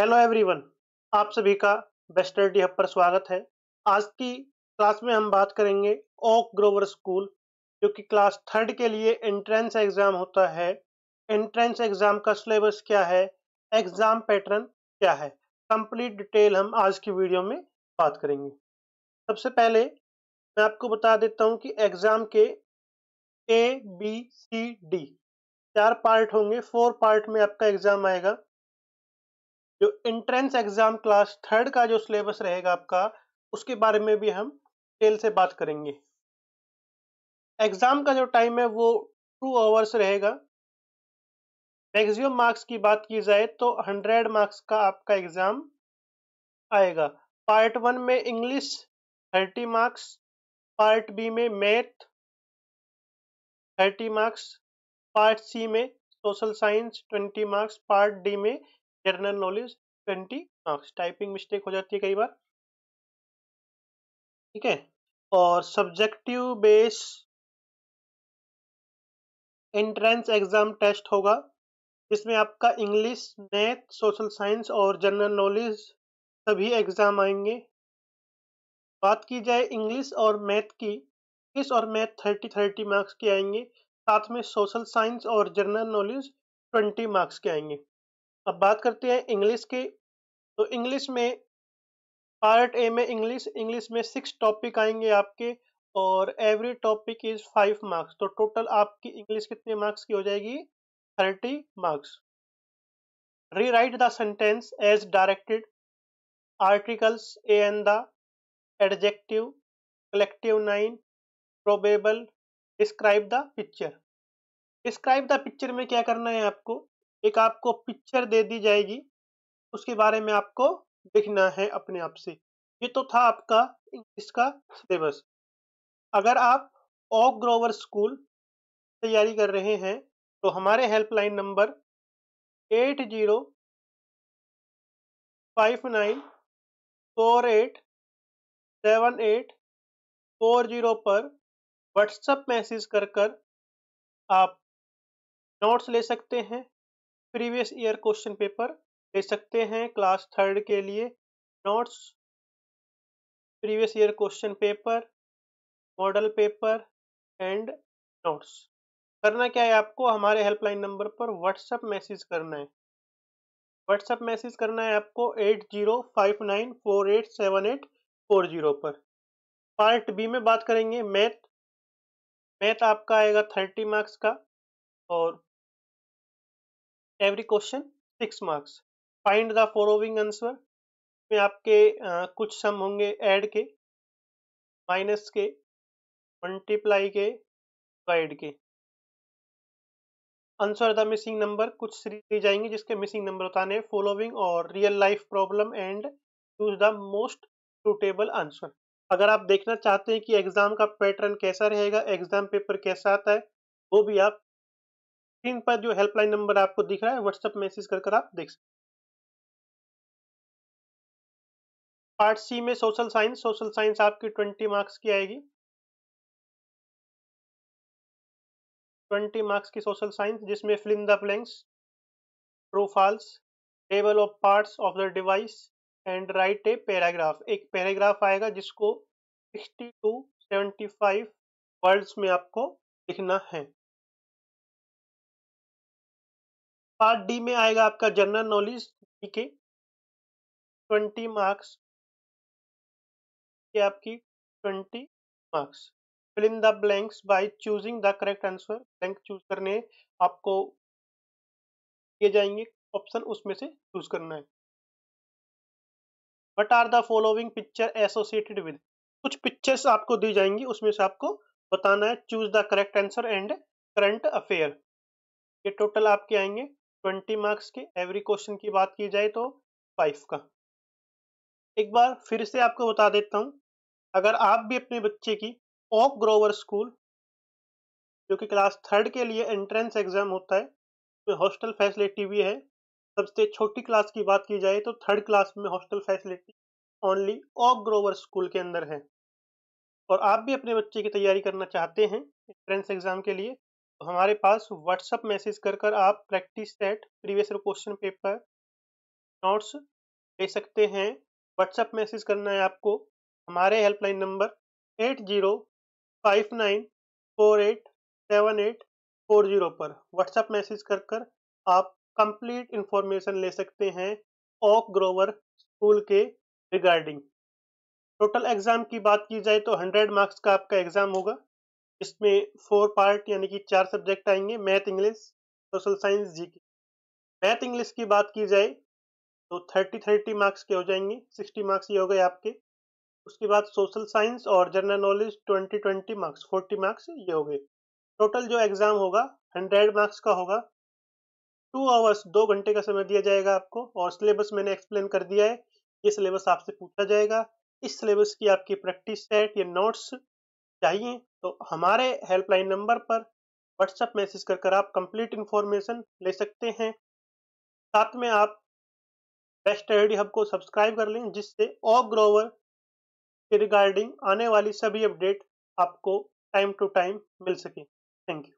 hello everyone आप सभी का बेस्टर्डी हब पर स्वागत है आज की क्लास में हम बात करेंगे ओक ग्रोवर स्कूल जो कि क्लास थर्ड के लिए एंट्रेंस एग्जाम होता है एंट्रेंस एग्जाम का सिलेबस क्या है एग्जाम पैटर्न क्या है कंप्लीट डिटेल हम आज की वीडियो में बात करेंगे सबसे पहले मैं आपको बता देता हूँ कि एग्जाम के ए बी सी डी चार पार्ट होंगे फोर पार्ट में आपका एग्जाम आएगा जो एंट्रेंस एग्जाम क्लास थर्ड का जो सिलेबस रहेगा आपका उसके बारे में भी हम डिटेल से बात करेंगे एग्जाम का जो टाइम है वो टू आवर्स रहेगा मैक्सिमम मार्क्स की बात की जाए तो हंड्रेड मार्क्स का आपका एग्जाम आएगा पार्ट वन में English thirty marks part B में math thirty marks part C में social science twenty marks part D में general knowledge twenty marks typing mistake हो जाती है कई बार ठीक है और subjective base entrance exam test होगा जिसमें आपका इंग्लिश मैथ सोशल साइंस और जनरल नॉलेज सभी एग्जाम आएंगे बात की जाए इंग्लिश और मैथ की इंग्लिश और मैथ थर्टी थर्टी मार्क्स के आएंगे साथ में सोशल साइंस और जनरल नॉलेज ट्वेंटी मार्क्स के आएंगे अब बात करते हैं इंग्लिश की तो इंग्लिश में पार्ट ए में इंग्लिश इंग्लिश में सिक्स टॉपिक आएंगे आपके और every topic is five marks तो टोटल आपकी इंग्लिश कितने मार्क्स की हो जाएगी thirty marks rewrite the sentence as directed articles a and the adjective collective nine probable describe the picture describe the picture में क्या करना है आपको एक आपको पिक्चर दे दी जाएगी उसके बारे में आपको लिखना है अपने आप से ये तो था आपका इसका सिलेबस अगर आप ऑक ग्रोवर स्कूल तैयारी कर रहे हैं तो हमारे helpline number eight zero five nine four eight seven eight four zero पर व्हाट्सएप मैसेज कर कर आप नोट्स ले सकते हैं प्रीवियस ईयर क्वेश्चन पेपर ले सकते हैं क्लास थर्ड के लिए notes previous year question paper model paper and notes करना क्या है आपको हमारे हेल्पलाइन नंबर पर व्हाट्सएप मैसेज करना है व्हाट्सएप मैसेज करना है आपको eight zero five nine four eight seven eight four zero पर पार्ट बी में बात करेंगे मैथ मैथ आपका आएगा थर्टी मार्क्स का और every question six marks find the following answer में आपके आ, कुछ सम होंगे ऐड के माइनस के मल्टीप्लाई के डिवाइड के आंसर द मिसिंग नंबर कुछ सीरीज आएंगे जिसके मिसिंग नंबर बताने फॉलोविंग और real life problem and choose the most suitable answer अगर आप देखना चाहते हैं कि एग्जाम का पैटर्न कैसा रहेगा एग्जाम पेपर कैसा आता है वो भी आप स्क्रीन पर जो हेल्पलाइन नंबर आपको दिख रहा है व्हाट्सएप मैसेज कर आप देख सकते पार्ट सी में सोशल साइंस सोशल साइंस आपकी ट्वेंटी मार्क्स की आएगी ट्वेंटी मार्क्स की सोशल साइंस जिसमें fill the blanks profiles table of parts of the device and write a paragraph एक पैराग्राफ आएगा जिसको sixty two seventy five words में आपको लिखना है पार्ट डी में आएगा आपका जनरल नॉलेज ठीक है ट्वेंटी मार्क्स ये आपकी twenty marks fill in the blanks by choosing the correct answer blank choose करने आपको ये जाएंगे ऑप्शन उसमें से चूज करना है what are the following picture associated with कुछ पिक्चर्स आपको दी जाएंगी उसमें से आपको बताना है choose the correct answer and current affair ये टोटल आपके आएंगे ट्वेंटी मार्क्स के एवरी क्वेश्चन की बात की जाए तो फाइव का एक बार फिर से आपको बता देता हूँ अगर आप भी अपने बच्चे की ऑक ग्रोवर स्कूल जो कि क्लास थर्ड के लिए एंट्रेंस एग्जाम होता है उसमें हॉस्टल फैसिलिटी भी है सबसे छोटी क्लास की बात की जाए तो थर्ड क्लास में hostel facility only Oak Grove school के अंदर है और आप भी अपने बच्चे की तैयारी करना चाहते हैं एंट्रेंस एग्जाम के लिए हमारे पास व्हाट्सअप मैसेज कर कर आप practice set previous question paper notes ले सकते हैं व्हाट्सअप मैसेज करना है आपको हमारे helpline number eight zero five nine four eight seven eight four zero पर व्हाट्सएप मैसेज कर कर आप कंप्लीट इंफॉर्मेशन ले सकते हैं ऑक ग्रोवर स्कूल के रिगार्डिंग टोटल एग्ज़ाम की बात की जाए तो 100 मार्क्स का आपका एग्ज़ाम होगा इसमें फोर पार्ट यानी कि चार सब्जेक्ट आएंगे math English social science G K math English की बात की जाए तो थर्टी थर्टी मार्क्स के हो जाएंगे सिक्सटी मार्क्स ये हो गए आपके उसके बाद सोशल साइंस और general knowledge twenty twenty marks forty marks ये हो गए टोटल जो एग्ज़ाम होगा हंड्रेड मार्क्स का होगा टू आवर्स दो घंटे का समय दिया जाएगा आपको और सिलेबस मैंने एक्सप्लेन कर दिया है ये सिलेबस आपसे पूछा जाएगा इस सिलेबस की आपकी प्रैक्टिस सेट या नोट्स चाहिए तो हमारे हेल्पलाइन नंबर पर व्हाट्सएप मैसेज कर कर आप कंप्लीट इंफॉर्मेशन ले सकते हैं साथ में आप बेस्ट आईडी हब को सब्सक्राइब कर लें जिससे ऑफ ग्रोवर के रिगार्डिंग आने वाली सभी अपडेट आपको टाइम टू टाइम मिल सके थैंक यू